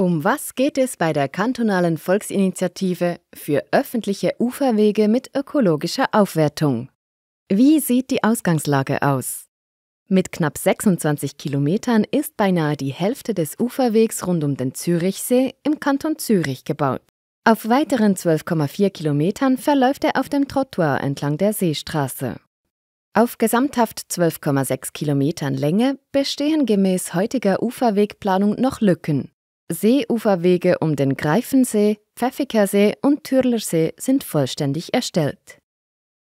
Um was geht es bei der kantonalen Volksinitiative für öffentliche Uferwege mit ökologischer Aufwertung? Wie sieht die Ausgangslage aus? Mit knapp 26 Kilometern ist beinahe die Hälfte des Uferwegs rund um den Zürichsee im Kanton Zürich gebaut. Auf weiteren 12,4 Kilometern verläuft er auf dem Trottoir entlang der Seestraße. Auf gesamthaft 12,6 Kilometern Länge bestehen gemäß heutiger Uferwegplanung noch Lücken. Seeuferwege um den Greifensee, Pfäffikersee und Türlersee sind vollständig erstellt.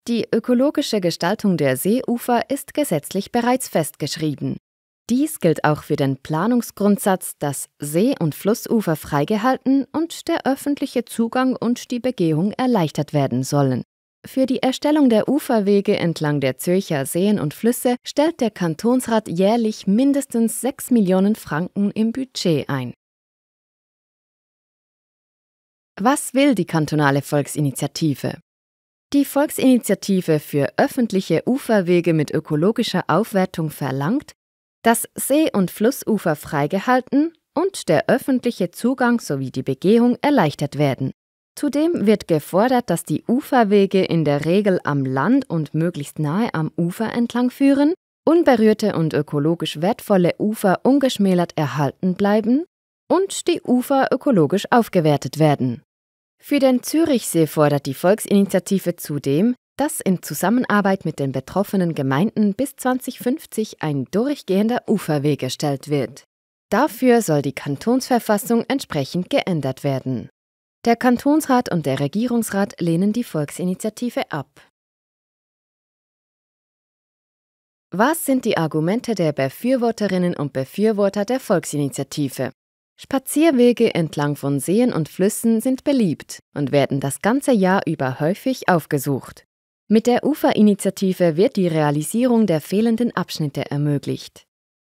Die ökologische Gestaltung der Seeufer ist gesetzlich bereits festgeschrieben. Dies gilt auch für den Planungsgrundsatz, dass See- und Flussufer freigehalten und der öffentliche Zugang und die Begehung erleichtert werden sollen. Für die Erstellung der Uferwege entlang der Zürcher Seen und Flüsse stellt der Kantonsrat jährlich mindestens 6 Millionen Franken im Budget ein. Was will die kantonale Volksinitiative? Die Volksinitiative für öffentliche Uferwege mit ökologischer Aufwertung verlangt, dass See- und Flussufer freigehalten und der öffentliche Zugang sowie die Begehung erleichtert werden. Zudem wird gefordert, dass die Uferwege in der Regel am Land und möglichst nahe am Ufer entlang führen, unberührte und ökologisch wertvolle Ufer ungeschmälert erhalten bleiben und die Ufer ökologisch aufgewertet werden. Für den Zürichsee fordert die Volksinitiative zudem, dass in Zusammenarbeit mit den betroffenen Gemeinden bis 2050 ein durchgehender Uferweg erstellt wird. Dafür soll die Kantonsverfassung entsprechend geändert werden. Der Kantonsrat und der Regierungsrat lehnen die Volksinitiative ab. Was sind die Argumente der Befürworterinnen und Befürworter der Volksinitiative? Spazierwege entlang von Seen und Flüssen sind beliebt und werden das ganze Jahr über häufig aufgesucht. Mit der Uferinitiative wird die Realisierung der fehlenden Abschnitte ermöglicht.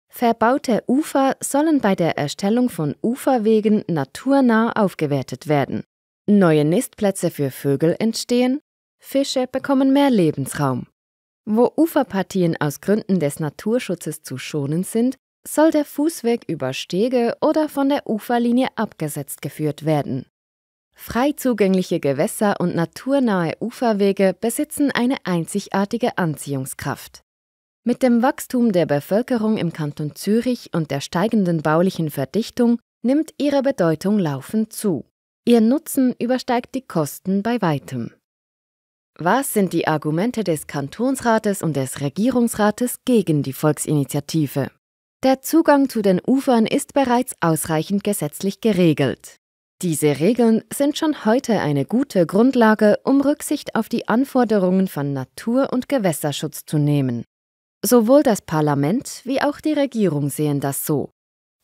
Verbaute Ufer sollen bei der Erstellung von Uferwegen naturnah aufgewertet werden. Neue Nistplätze für Vögel entstehen, Fische bekommen mehr Lebensraum. Wo Uferpartien aus Gründen des Naturschutzes zu schonen sind, soll der Fußweg über Stege oder von der Uferlinie abgesetzt geführt werden. Frei zugängliche Gewässer und naturnahe Uferwege besitzen eine einzigartige Anziehungskraft. Mit dem Wachstum der Bevölkerung im Kanton Zürich und der steigenden baulichen Verdichtung nimmt ihre Bedeutung laufend zu. Ihr Nutzen übersteigt die Kosten bei weitem. Was sind die Argumente des Kantonsrates und des Regierungsrates gegen die Volksinitiative? Der Zugang zu den Ufern ist bereits ausreichend gesetzlich geregelt. Diese Regeln sind schon heute eine gute Grundlage, um Rücksicht auf die Anforderungen von Natur- und Gewässerschutz zu nehmen. Sowohl das Parlament wie auch die Regierung sehen das so.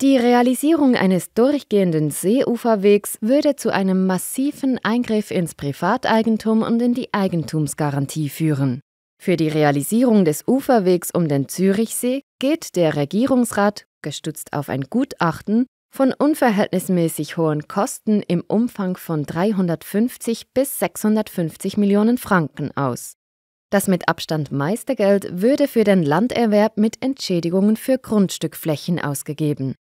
Die Realisierung eines durchgehenden Seeuferwegs würde zu einem massiven Eingriff ins Privateigentum und in die Eigentumsgarantie führen. Für die Realisierung des Uferwegs um den Zürichsee geht der Regierungsrat, gestützt auf ein Gutachten, von unverhältnismäßig hohen Kosten im Umfang von 350 bis 650 Millionen Franken aus. Das mit Abstand meiste Geld würde für den Landerwerb mit Entschädigungen für Grundstückflächen ausgegeben.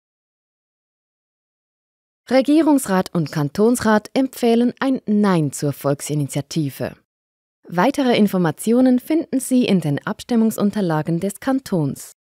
Regierungsrat und Kantonsrat empfehlen ein Nein zur Volksinitiative. Weitere Informationen finden Sie in den Abstimmungsunterlagen des Kantons.